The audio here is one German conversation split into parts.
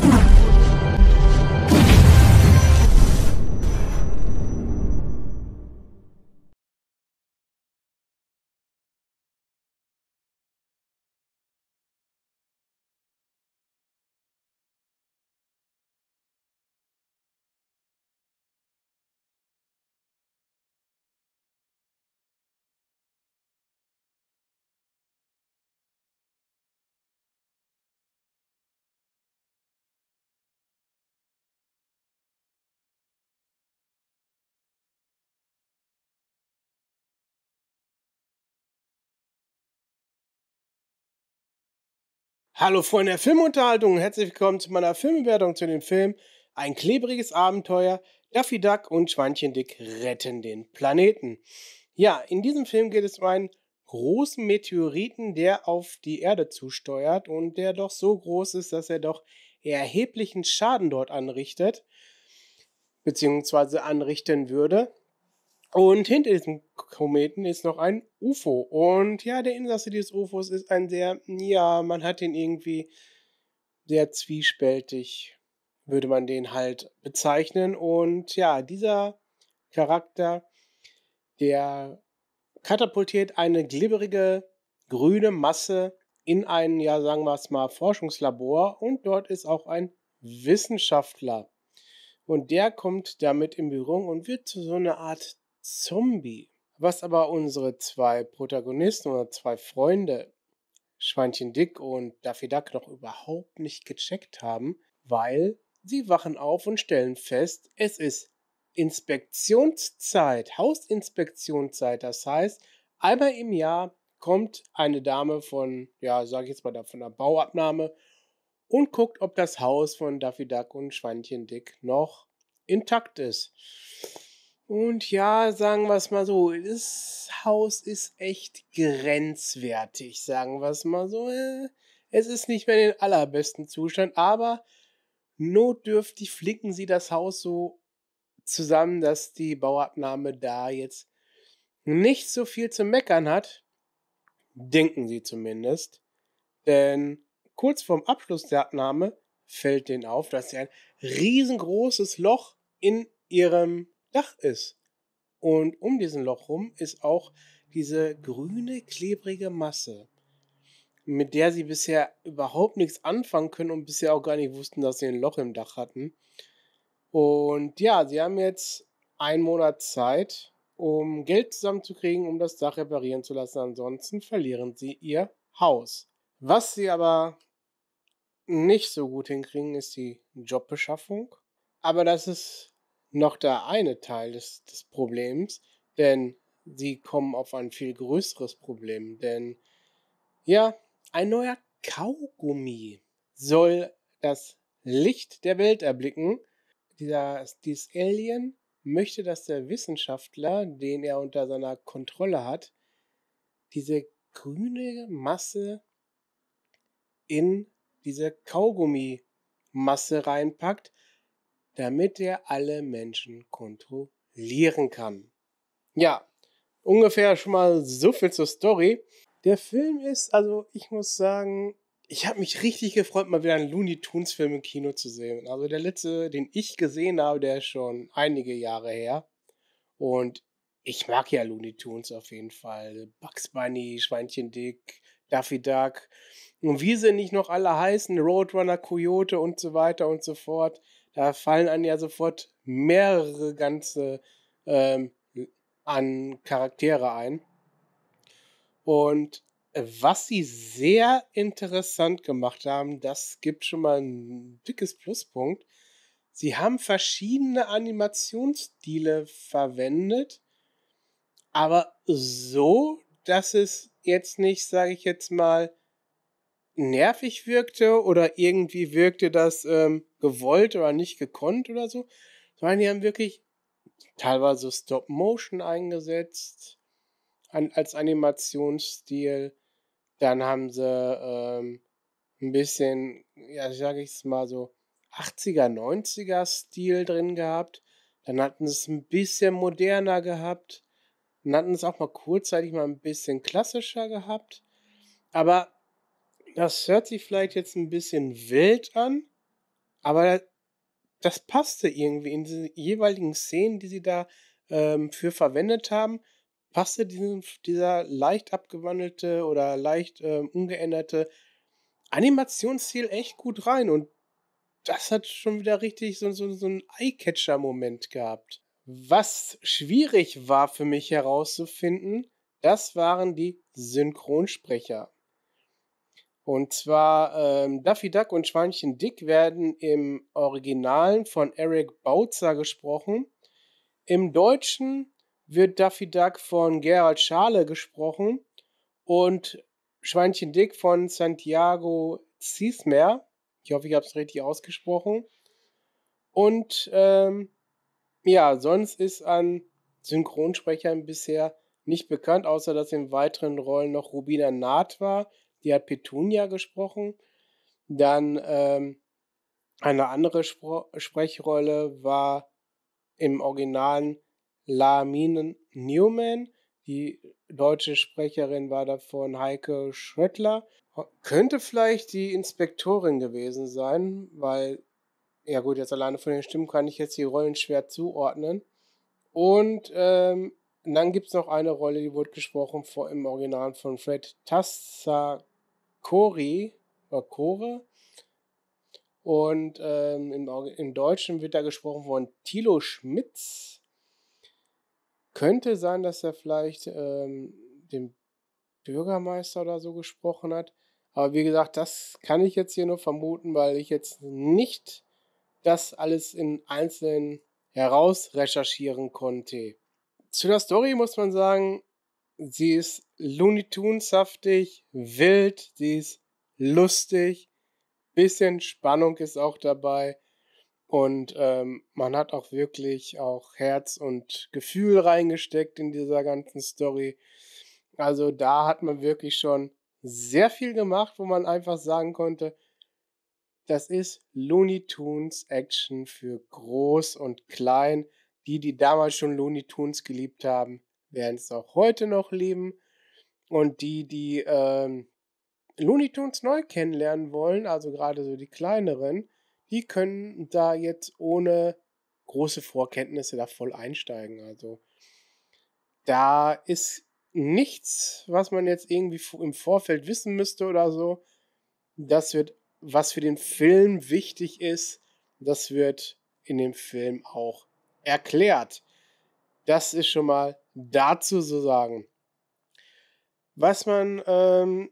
Come on. Hallo Freunde der Filmunterhaltung herzlich willkommen zu meiner Filmbewertung zu dem Film Ein klebriges Abenteuer, Daffy Duck und Schweinchen Dick retten den Planeten. Ja, in diesem Film geht es um einen großen Meteoriten, der auf die Erde zusteuert und der doch so groß ist, dass er doch erheblichen Schaden dort anrichtet, beziehungsweise anrichten würde. Und hinter diesem Kometen ist noch ein UFO. Und ja, der Insasse dieses UFOs ist ein sehr, ja, man hat den irgendwie sehr zwiespältig, würde man den halt bezeichnen. Und ja, dieser Charakter, der katapultiert eine glibberige grüne Masse in ein, ja, sagen wir es mal, Forschungslabor und dort ist auch ein Wissenschaftler. Und der kommt damit in Berührung und wird zu so einer Art Zombie. Was aber unsere zwei Protagonisten oder zwei Freunde, Schweinchen Dick und Daffy Duck, noch überhaupt nicht gecheckt haben, weil sie wachen auf und stellen fest, es ist Inspektionszeit, Hausinspektionszeit. Das heißt, einmal im Jahr kommt eine Dame von, ja, sag ich jetzt mal, von der Bauabnahme und guckt, ob das Haus von Daffy Duck und Schweinchen Dick noch intakt ist. Und ja, sagen wir es mal so, das Haus ist echt grenzwertig, sagen wir es mal so. Äh, es ist nicht mehr in den allerbesten Zustand, aber notdürftig flicken sie das Haus so zusammen, dass die Bauabnahme da jetzt nicht so viel zu meckern hat. Denken sie zumindest. Denn kurz vorm Abschluss der Abnahme fällt denen auf, dass sie ein riesengroßes Loch in ihrem Dach ist. Und um diesen Loch rum ist auch diese grüne, klebrige Masse, mit der sie bisher überhaupt nichts anfangen können und bisher auch gar nicht wussten, dass sie ein Loch im Dach hatten. Und ja, sie haben jetzt einen Monat Zeit, um Geld zusammenzukriegen, um das Dach reparieren zu lassen. Ansonsten verlieren sie ihr Haus. Was sie aber nicht so gut hinkriegen, ist die Jobbeschaffung. Aber das ist noch der eine Teil des, des Problems, denn sie kommen auf ein viel größeres Problem, denn ja, ein neuer Kaugummi soll das Licht der Welt erblicken. Dieser, dieses Alien möchte, dass der Wissenschaftler, den er unter seiner Kontrolle hat, diese grüne Masse in diese Kaugummimasse reinpackt damit er alle Menschen kontrollieren kann. Ja, ungefähr schon mal so viel zur Story. Der Film ist, also ich muss sagen, ich habe mich richtig gefreut, mal wieder einen Looney Tunes Film im Kino zu sehen. Also der letzte, den ich gesehen habe, der ist schon einige Jahre her. Und ich mag ja Looney Tunes auf jeden Fall. Bugs Bunny, Schweinchen Dick, Daffy Duck und wie sie nicht noch alle heißen, Roadrunner, Coyote und so weiter und so fort, da fallen einem ja sofort mehrere ganze ähm, an Charaktere ein. Und was sie sehr interessant gemacht haben, das gibt schon mal ein dickes Pluspunkt. Sie haben verschiedene Animationsstile verwendet, aber so, dass es jetzt nicht, sage ich jetzt mal, nervig wirkte oder irgendwie wirkte das ähm, gewollt oder nicht gekonnt oder so, sondern die haben wirklich teilweise Stop-Motion eingesetzt an, als Animationsstil. Dann haben sie ähm, ein bisschen, ja, sag ich es mal so, 80er, 90er Stil drin gehabt. Dann hatten sie es ein bisschen moderner gehabt. Dann hatten sie es auch mal kurzzeitig mal ein bisschen klassischer gehabt. Aber das hört sich vielleicht jetzt ein bisschen wild an, aber das passte irgendwie in diese jeweiligen Szenen, die sie da ähm, für verwendet haben, passte diesen, dieser leicht abgewandelte oder leicht ähm, ungeänderte Animationsstil echt gut rein und das hat schon wieder richtig so, so, so einen Eyecatcher-Moment gehabt. Was schwierig war für mich herauszufinden, das waren die Synchronsprecher. Und zwar ähm, Daffy Duck und Schweinchen Dick werden im Originalen von Eric Bautzer gesprochen. Im Deutschen wird Daffy Duck von Gerald Schale gesprochen und Schweinchen Dick von Santiago Ziesmer. Ich hoffe, ich habe es richtig ausgesprochen. Und ähm, ja, sonst ist an Synchronsprechern bisher nicht bekannt, außer dass in weiteren Rollen noch Rubina Naht war, die hat Petunia gesprochen. Dann ähm, eine andere Spro Sprechrolle war im Original Lamine Newman. Die deutsche Sprecherin war davon Heike Schröttler. Könnte vielleicht die Inspektorin gewesen sein, weil, ja gut, jetzt alleine von den Stimmen kann ich jetzt die Rollen schwer zuordnen. Und ähm, dann gibt es noch eine Rolle, die wurde gesprochen vor, im Original von Fred Tassak. Cori oder äh, Core. Und ähm, im, im, Deutschen wird da gesprochen von Thilo Schmitz. Könnte sein, dass er vielleicht ähm, den Bürgermeister oder so gesprochen hat. Aber wie gesagt, das kann ich jetzt hier nur vermuten, weil ich jetzt nicht das alles in einzelnen herausrecherchieren konnte. Zu der Story muss man sagen, sie ist Looney Tunes saftig, wild, sie ist lustig, bisschen Spannung ist auch dabei und ähm, man hat auch wirklich auch Herz und Gefühl reingesteckt in dieser ganzen Story. Also da hat man wirklich schon sehr viel gemacht, wo man einfach sagen konnte, das ist Looney Tunes Action für groß und klein. Die, die damals schon Looney Tunes geliebt haben, werden es auch heute noch lieben. Und die, die ähm, Looney Tunes neu kennenlernen wollen, also gerade so die kleineren, die können da jetzt ohne große Vorkenntnisse da voll einsteigen. Also da ist nichts, was man jetzt irgendwie im Vorfeld wissen müsste oder so. Das wird, was für den Film wichtig ist, das wird in dem Film auch erklärt. Das ist schon mal dazu zu sagen. Was man ähm,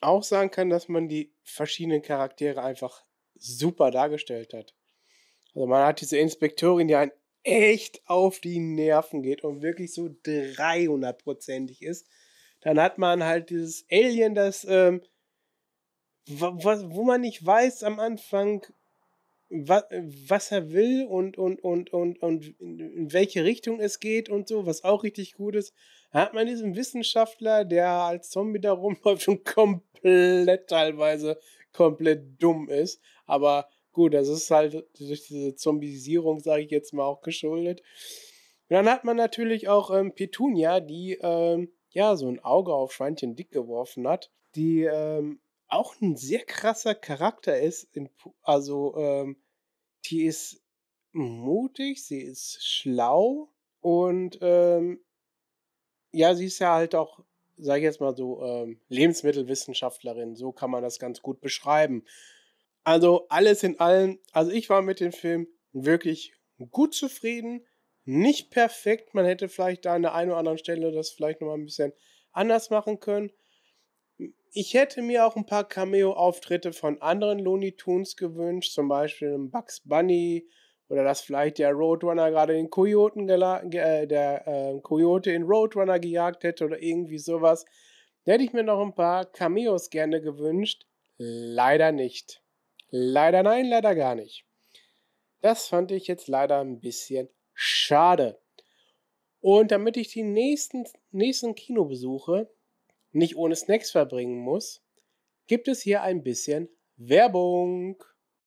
auch sagen kann, dass man die verschiedenen Charaktere einfach super dargestellt hat. Also man hat diese Inspektorin, die einen echt auf die Nerven geht und wirklich so 300%ig ist. Dann hat man halt dieses Alien, das, ähm, was, wo man nicht weiß am Anfang, was, was er will und, und, und, und, und in welche Richtung es geht und so, was auch richtig gut ist hat man diesen Wissenschaftler, der als Zombie da rumläuft und komplett teilweise komplett dumm ist. Aber gut, das ist halt durch diese Zombisierung, sage ich jetzt mal, auch geschuldet. Und dann hat man natürlich auch ähm, Petunia, die ähm, ja so ein Auge auf Schweinchen dick geworfen hat, die ähm, auch ein sehr krasser Charakter ist. also ähm, die ist mutig, sie ist schlau und ähm, ja, sie ist ja halt auch, sage ich jetzt mal so, ähm, Lebensmittelwissenschaftlerin, so kann man das ganz gut beschreiben. Also alles in allem, also ich war mit dem Film wirklich gut zufrieden, nicht perfekt, man hätte vielleicht da an der einen oder anderen Stelle das vielleicht nochmal ein bisschen anders machen können. Ich hätte mir auch ein paar Cameo-Auftritte von anderen Looney Tunes gewünscht, zum Beispiel Bugs Bunny, oder dass vielleicht der Roadrunner gerade den Kojoten äh, der äh, Kojote in Roadrunner gejagt hätte oder irgendwie sowas. Da hätte ich mir noch ein paar Cameos gerne gewünscht. Leider nicht. Leider nein, leider gar nicht. Das fand ich jetzt leider ein bisschen schade. Und damit ich die nächsten, nächsten Kinobesuche nicht ohne Snacks verbringen muss, gibt es hier ein bisschen Werbung.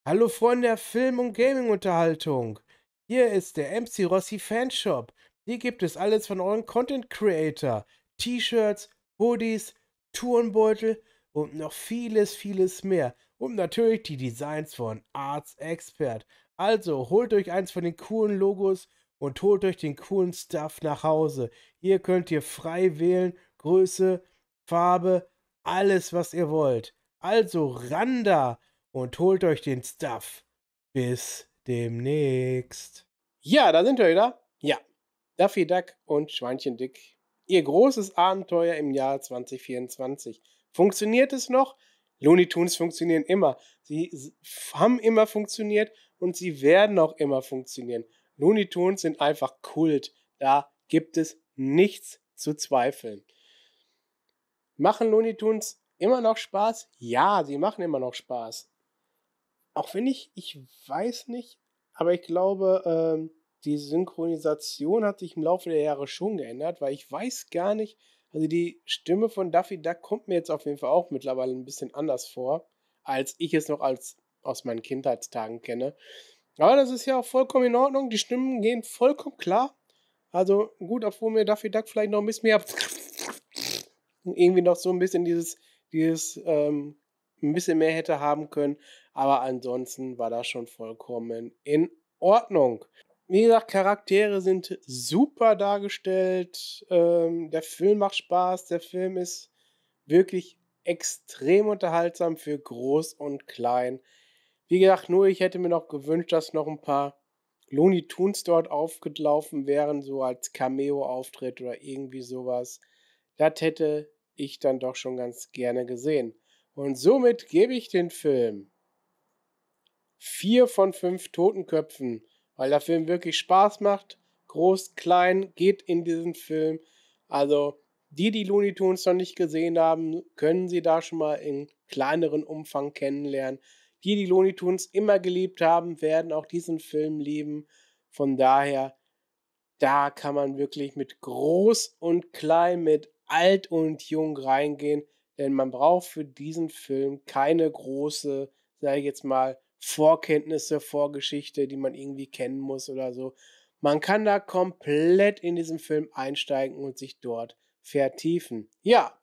Hallo Freunde der Film- und Gaming-Unterhaltung. Hier ist der MC Rossi Fanshop. Hier gibt es alles von euren Content Creator. T-Shirts, Hoodies, Tourenbeutel und noch vieles, vieles mehr. Und natürlich die Designs von Arts Expert. Also holt euch eins von den coolen Logos und holt euch den coolen Stuff nach Hause. Hier könnt ihr frei wählen, Größe, Farbe, alles was ihr wollt. Also Randa und holt euch den Stuff. Bis demnächst. Ja, da sind wir wieder. Ja, Daffy Duck und Schweinchen Dick. Ihr großes Abenteuer im Jahr 2024. Funktioniert es noch? Looney Tunes funktionieren immer. Sie haben immer funktioniert und sie werden auch immer funktionieren. Looney Tunes sind einfach Kult. Da gibt es nichts zu zweifeln. Machen Looney Tunes immer noch Spaß? Ja, sie machen immer noch Spaß. Auch wenn ich, ich weiß nicht, aber ich glaube, ähm, die Synchronisation hat sich im Laufe der Jahre schon geändert, weil ich weiß gar nicht, also die Stimme von Daffy Duck kommt mir jetzt auf jeden Fall auch mittlerweile ein bisschen anders vor, als ich es noch als aus meinen Kindheitstagen kenne. Aber das ist ja auch vollkommen in Ordnung. Die Stimmen gehen vollkommen klar. Also gut, obwohl mir Daffy Duck vielleicht noch ein bisschen mehr irgendwie noch so ein bisschen dieses, dieses ähm, ein bisschen mehr hätte haben können. Aber ansonsten war das schon vollkommen in Ordnung. Wie gesagt, Charaktere sind super dargestellt. Ähm, der Film macht Spaß. Der Film ist wirklich extrem unterhaltsam für groß und klein. Wie gesagt, nur ich hätte mir noch gewünscht, dass noch ein paar Looney Tunes dort aufgelaufen wären, so als Cameo-Auftritt oder irgendwie sowas. Das hätte ich dann doch schon ganz gerne gesehen. Und somit gebe ich den Film vier von fünf Totenköpfen, weil der Film wirklich Spaß macht. Groß, klein, geht in diesen Film. Also die, die Looney Tunes noch nicht gesehen haben, können sie da schon mal in kleineren Umfang kennenlernen. Die, die Looney Tunes immer geliebt haben, werden auch diesen Film lieben. Von daher, da kann man wirklich mit groß und klein, mit alt und jung reingehen. Denn man braucht für diesen Film keine große, sage ich jetzt mal, Vorkenntnisse, Vorgeschichte, die man irgendwie kennen muss oder so. Man kann da komplett in diesen Film einsteigen und sich dort vertiefen. Ja,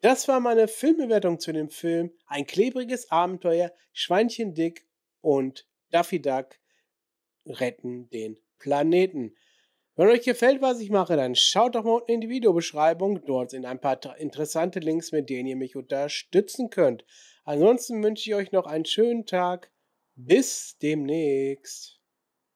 das war meine Filmbewertung zu dem Film. Ein klebriges Abenteuer, Schweinchen Dick und Daffy Duck retten den Planeten. Wenn euch gefällt, was ich mache, dann schaut doch mal unten in die Videobeschreibung. Dort sind ein paar interessante Links, mit denen ihr mich unterstützen könnt. Ansonsten wünsche ich euch noch einen schönen Tag. Bis demnächst.